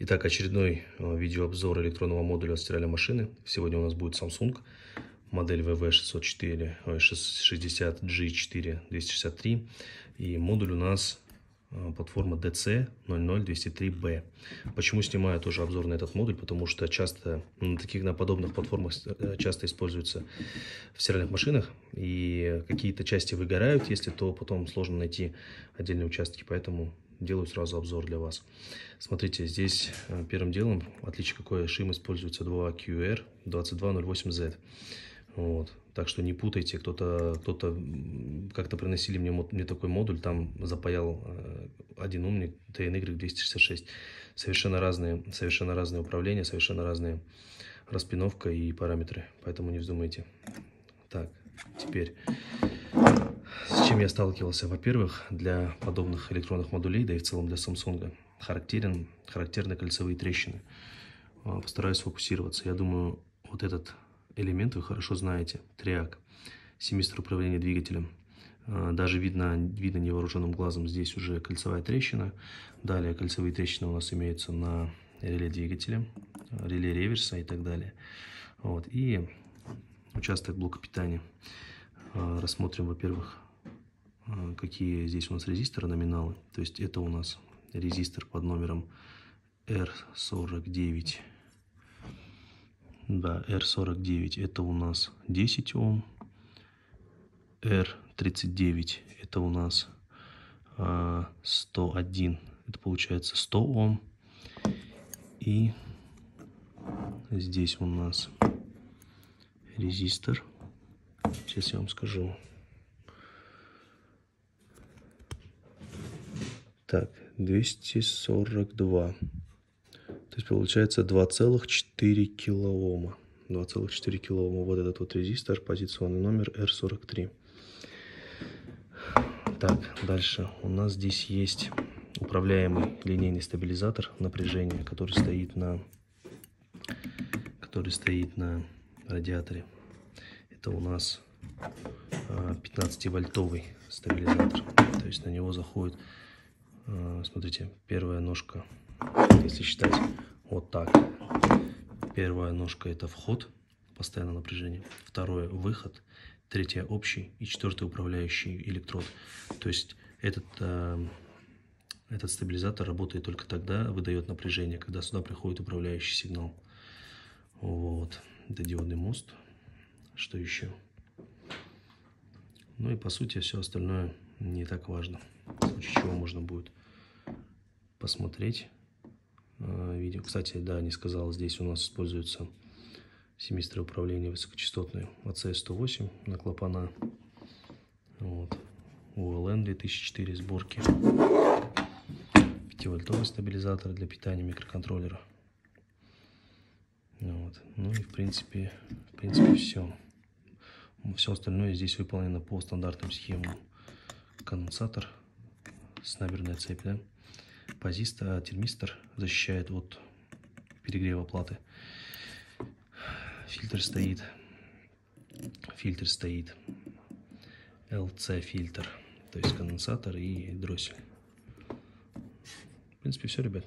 Итак, очередной э, видеообзор электронного модуля стиральной машины. Сегодня у нас будет Samsung, модель VV604-60G4-263. Э, и модуль у нас э, платформа DC00203B. Почему снимаю тоже обзор на этот модуль? Потому что часто ну, на таких, на подобных платформах часто используются в стиральных машинах, и какие-то части выгорают, если то потом сложно найти отдельные участки, поэтому делаю сразу обзор для вас. Смотрите, здесь э, первым делом, отличие какое, шим используется 2QR2208Z. Вот. Так что не путайте, кто-то кто, кто как-то приносили мне, мне такой модуль, там запаял э, один умник TNY266. Совершенно разные, совершенно разные управления, совершенно разные распиновка и параметры, поэтому не вздумайте. Так, теперь с чем я сталкивался? Во-первых, для подобных электронных модулей, да и в целом для Samsung, характерен, характерны кольцевые трещины. А, постараюсь сфокусироваться. Я думаю, вот этот элемент вы хорошо знаете. Триак, семестр управления двигателем. А, даже видно, видно невооруженным глазом здесь уже кольцевая трещина. Далее кольцевые трещины у нас имеются на реле двигателя, реле реверса и так далее. Вот. И участок блока питания. А, рассмотрим, во-первых, какие здесь у нас резисторы, номиналы. То есть это у нас резистор под номером R49. Да, R49 это у нас 10 Ом. R39 это у нас 101. А, это получается 100 Ом. И здесь у нас резистор. Сейчас я вам скажу. Так, 242. То есть получается 2,4 килоома. 2,4 килоома. Вот этот вот резистор, позиционный номер R43. Так, дальше. У нас здесь есть управляемый линейный стабилизатор напряжения, который стоит на, который стоит на радиаторе. Это у нас 15-вольтовый а, стабилизатор. То есть на него заходит Э, смотрите, первая ножка, если считать вот так, первая ножка это вход, постоянное напряжение, второе выход, третье общий и четвертый управляющий электрод. То есть этот, э, этот стабилизатор работает только тогда, выдает напряжение, когда сюда приходит управляющий сигнал. Вот, это диодный мост. Что еще? Ну и по сути все остальное не так важно, в случае чего можно будет посмотреть э, видео. Кстати, да, не сказал, здесь у нас используется семистры управления высокочастотной АЦ-108 на клапана. Вот. УЛН 2004 сборки. 5-вольтовый стабилизатор для питания микроконтроллера. Вот. Ну и в принципе, в принципе все. Все остальное здесь выполнено по стандартным схемам. Конденсатор, снаберная цепь, да? Позиста термистор защищает от перегрева платы. Фильтр стоит. Фильтр стоит. LC фильтр. То есть конденсатор и дроссель. В принципе, все, ребят.